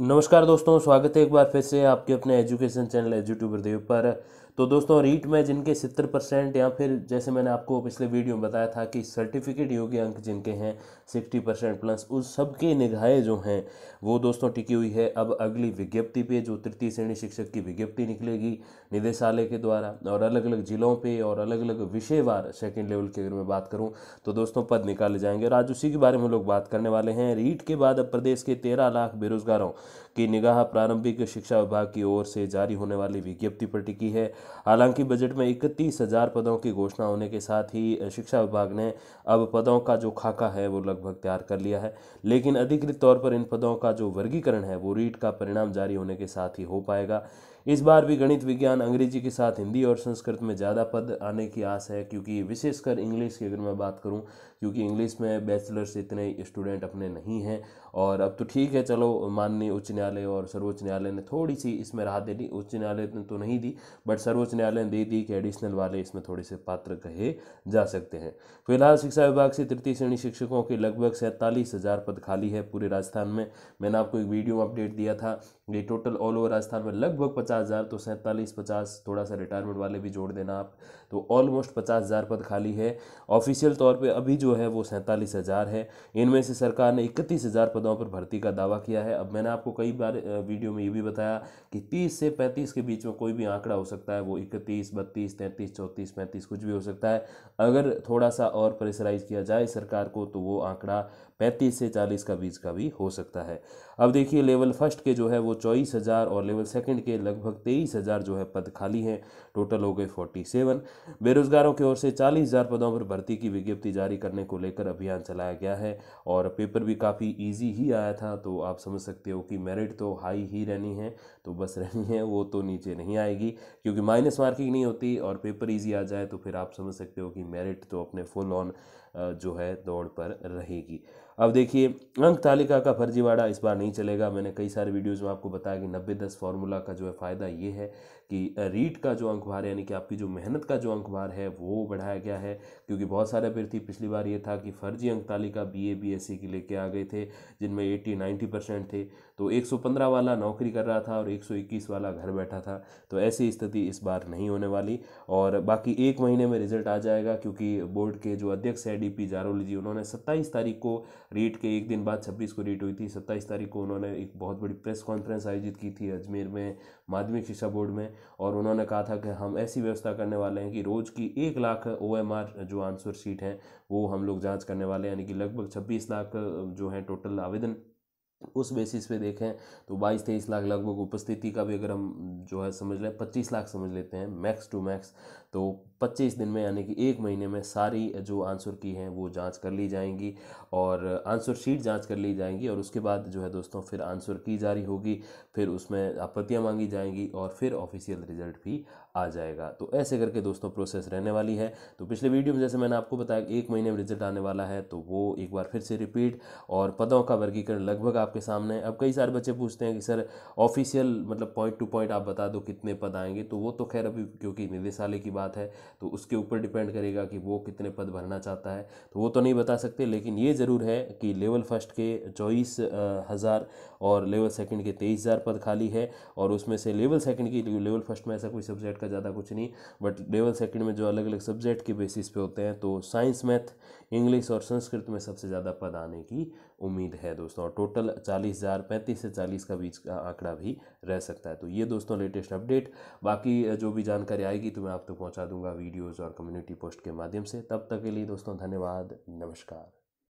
नमस्कार दोस्तों स्वागत है एक बार फिर से आपके अपने एजुकेशन चैनल एजुट्यूबर देव पर तो दोस्तों रीट में जिनके सत्तर परसेंट या फिर जैसे मैंने आपको पिछले वीडियो में बताया था कि सर्टिफिकेट योग्य अंक जिनके हैं सिक्सटी परसेंट प्लस उस सब के निगाहें जो हैं वो दोस्तों टिकी हुई है अब अगली विज्ञप्ति पे जो तृतीय श्रेणी शिक्षक की विज्ञप्ति निकलेगी निदेशालय के द्वारा और अलग अलग जिलों पर और अलग अलग विषयवार सेकेंड लेवल की अगर मैं बात करूँ तो दोस्तों पद निकाले जाएंगे और आज उसी के बारे में लोग बात करने वाले हैं रीट के बाद अब प्रदेश के तेरह लाख बेरोजगारों की निगाह प्रारंभिक शिक्षा विभाग की ओर से जारी होने वाली विज्ञप्ति पर टिकी है हालांकि बजट में इकतीस हज़ार पदों की घोषणा होने के साथ ही शिक्षा विभाग ने अब पदों का जो खाका है वो लगभग तैयार कर लिया है लेकिन अधिकृत तौर पर इन पदों का जो वर्गीकरण है वो रीट का परिणाम जारी होने के साथ ही हो पाएगा इस बार भी गणित विज्ञान अंग्रेजी के साथ हिंदी और संस्कृत में ज़्यादा पद आने की आस है क्योंकि विशेषकर इंग्लिश की अगर मैं बात करूं क्योंकि इंग्लिश में बैचलर्स इतने स्टूडेंट अपने नहीं हैं और अब तो ठीक है चलो माननीय उच्च न्यायालय और सर्वोच्च न्यायालय ने थोड़ी सी इसमें राहत दे दी उच्च न्यायालय ने तो नहीं दी बट सर्व सर्वोच्च न्यायालय ने दे दी कि एडिशनल वाले इसमें थोड़े से पात्र कहे जा सकते हैं फिलहाल शिक्षा विभाग से तृतीय श्रेणी शिक्षकों के लगभग सैंतालीस हज़ार पद खाली है पूरे राजस्थान में मैंने आपको एक वीडियो अपडेट दिया था ये टोटल ऑल ओवर राजस्थान में लगभग पचास हज़ार तो सैंतालीस पचास थोड़ा सा रिटायरमेंट वाले भी जोड़ देना आप तो ऑलमोस्ट पचास हज़ार पद खाली है ऑफिशियल तौर पे अभी जो है वो सैंतालीस हज़ार है इनमें से सरकार ने इकतीस हज़ार पदों पर भर्ती का दावा किया है अब मैंने आपको कई बार वीडियो में ये भी बताया कि तीस से पैंतीस के बीच में कोई भी आंकड़ा हो सकता है वो इकतीस बत्तीस तैंतीस चौंतीस पैंतीस कुछ भी हो सकता है अगर थोड़ा सा और प्रेशराइज किया जाए सरकार को तो वो आंकड़ा पैंतीस से चालीस का बीच का भी हो सकता है अब देखिए लेवल फर्स्ट के जो है वो चौबीस हज़ार और लेवल सेकंड के लगभग तेईस हज़ार जो है पद खाली हैं टोटल हो गए फोर्टी सेवन बेरोजगारों की ओर से चालीस हज़ार पदों पर भर्ती की विज्ञप्ति जारी करने को लेकर अभियान चलाया गया है और पेपर भी काफ़ी ईजी ही आया था तो आप समझ सकते हो कि मेरिट तो हाई ही रहनी है तो बस रहनी है वो तो नीचे नहीं आएगी क्योंकि माइनस मार्किंग नहीं होती और पेपर इजी आ जाए तो फिर आप समझ सकते हो कि मेरिट तो अपने फुल ऑन जो है दौड़ पर रहेगी अब देखिए अंक तालिका का फर्जीवाड़ा इस बार नहीं चलेगा मैंने कई सारे वीडियोज़ में आपको बताया कि नब्बे दस फार्मूला का जो है फ़ायदा ये है कि रीट का जो अंक भार यानी कि आपकी जो मेहनत का जो अंक भार है वो बढ़ाया गया है क्योंकि बहुत सारे अभ्यर्थी पिछली बार ये था कि फर्जी अंक तालिका B A B S C की लेके आ गए थे जिनमें एट्टी नाइन्टी परसेंट थे तो एक सौ पंद्रह वाला नौकरी कर रहा था और एक सौ इक्कीस वाला घर बैठा था तो ऐसी स्थिति इस बार नहीं होने वाली और बाकी एक महीने में रिजल्ट आ जाएगा क्योंकि बोर्ड के जो अध्यक्ष है डी पी जारोली जी उन्होंने सत्ताईस तारीख को रीट के एक दिन बाद छब्बीस को रीट हुई थी सत्ताईस तारीख को उन्होंने एक बहुत बड़ी प्रेस कॉन्फ्रेंस आयोजित की थी अजमेर में माध्यमिक शिक्षा बोर्ड में और उन्होंने कहा था कि हम ऐसी व्यवस्था करने वाले हैं कि रोज़ की एक लाख ओ जो आंसर शीट हैं वो हम लोग जाँच करने वाले हैं यानी कि लगभग छब्बीस लाख जो है टोटल आवेदन उस बेसिस पे देखें तो बाईस तेईस लाख लगभग उपस्थिति का भी अगर हम जो है समझ लें पच्चीस लाख समझ लेते हैं मैक्स टू मैक्स तो 25 दिन में यानी कि एक महीने में सारी जो आंसर की हैं वो जांच कर ली जाएंगी और आंसर शीट जांच कर ली जाएंगी और उसके बाद जो है दोस्तों फिर आंसर की जारी होगी फिर उसमें आपत्तियाँ मांगी जाएंगी और फिर ऑफिशियल रिजल्ट भी आ जाएगा तो ऐसे करके दोस्तों प्रोसेस रहने वाली है तो पिछले वीडियो में जैसे मैंने आपको बताया कि एक महीने में रिजल्ट आने वाला है तो वो एक बार फिर से रिपीट और पदों का वर्गीकरण लगभग आपके सामने अब कई सारे बच्चे पूछते हैं कि सर ऑफिशियल मतलब पॉइंट टू पॉइंट आप बता दो कितने पद आएंगे तो वो तो खैर अभी क्योंकि निदेशालय की बात है तो उसके ऊपर डिपेंड करेगा कि वो कितने पद भरना चाहता है तो वो तो नहीं बता सकते लेकिन ये ज़रूर है कि लेवल फर्स्ट के चौबीस हज़ार और लेवल सेकंड के तेईस हज़ार पद खाली है और उसमें से लेवल सेकंड की लेवल फर्स्ट में ऐसा कोई सब्जेक्ट का ज़्यादा कुछ नहीं बट लेवल सेकंड में जो अलग अलग सब्जेक्ट के बेसिस पे होते हैं तो साइंस मैथ इंग्लिश और संस्कृत में सबसे ज़्यादा पद आने की उम्मीद है दोस्तों और टोटल चालीस हज़ार पैंतीस से चालीस का बीच का आंकड़ा भी रह सकता है तो ये दोस्तों लेटेस्ट अपडेट बाकी जो भी जानकारी आएगी तो मैं आप तक तो पहुंचा दूंगा वीडियोस और कम्युनिटी पोस्ट के माध्यम से तब तक के लिए दोस्तों धन्यवाद नमस्कार